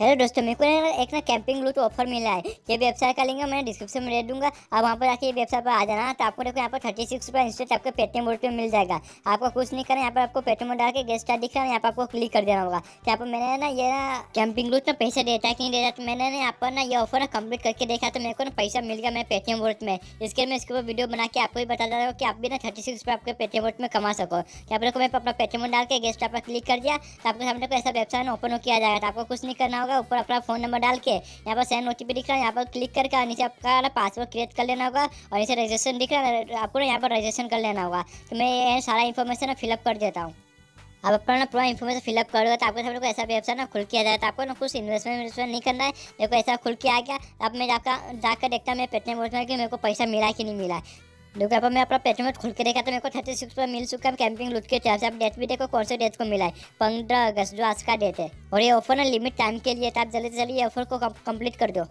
hello दोस्तों मेरे को एक ना कैंपिंग लूट ऑफर मिला है ये वेबसाइट का लिंक मैं डिस्क्रिप्शन में दे दूंगा आप वहाँ पर आके वेबसाइट पर आ जाना तो आपको देखो यहाँ पर थर्टी सिक्स रुपये इंस्टेंट आपके पेटीएम बोर्ड पे मिल जाएगा आपको कुछ नहीं करना यहाँ पर आपको पेटीएम डाल के गेस्ट स्टार दिख यहाँ पर आपको क्लिक कर देना होगा तो यहाँ पर मैंने ना ये ना कैंपिंग लूट ना पैसे देता है कि नहीं देता तो मैंने ना यहाँ पर ना ये ऑफर ना कम्प्लीट करके देखा तो मेरे को ना पैसा मिल गया मेरे पेटीएम बोर्ड में इसके मैं इसके ऊपर वीडियो बना के आपको भी बता रहा हूँ कि आप भी ना थर्टी सिक्स रुपये आपके पेटीएम बोर्ड में कमा सको तो यहाँ पर मैं अपना पेटीएम डाल के गेस्ट आप क्लिक कर दिया तो आपके सामने को ऐसा वेबसाइट ओपन हो किया जाएगा तो आपको कुछ नहीं करना होगा ऊपर अपना फ़ोन नंबर डाल के यहाँ पर सेंड ओ दिख रहा है यहाँ पर क्लिक करके नीचे आपका पासवर्ड क्रिएट कर लेना होगा और नीचे रजिस्ट्रेशन दिख रहा है आपको यहाँ पर रजिस्ट्रेशन कर लेना होगा तो मैं ये सारा इन्फॉर्मेशन फिलअप कर देता हूँ आप अपना ना पूरा इन्फॉर्मेशन फिलअप कर दो तो आपके सामने ऐसा वेबसाइट ना खुल किया जाए तो आपको ना कुछ इन्वेस्टमेंट इन्वेस्टमेंट नहीं करना है मेरे को ऐसा खुल के आ गया अब मैं जाकर जाकर देखता हूँ मेरे पेटीएम वोट में कि मेरे को पैसा मिला कि नहीं मिला देखो अब मैं अपना पेटमेट खोल के देखा तो मेरे को थर्टी सिक्स पर मिल चुका है कैंपिंग लूट के चार्ज आप डेट भी देखो कौन से डेट को मिला है पंद्रह अगस्त जो आज का डेट है और ये ऑफर ना लिमिट टाइम के लिए तो आप जल्दी से जल्दी ये ऑफर को कंप्लीट कर दो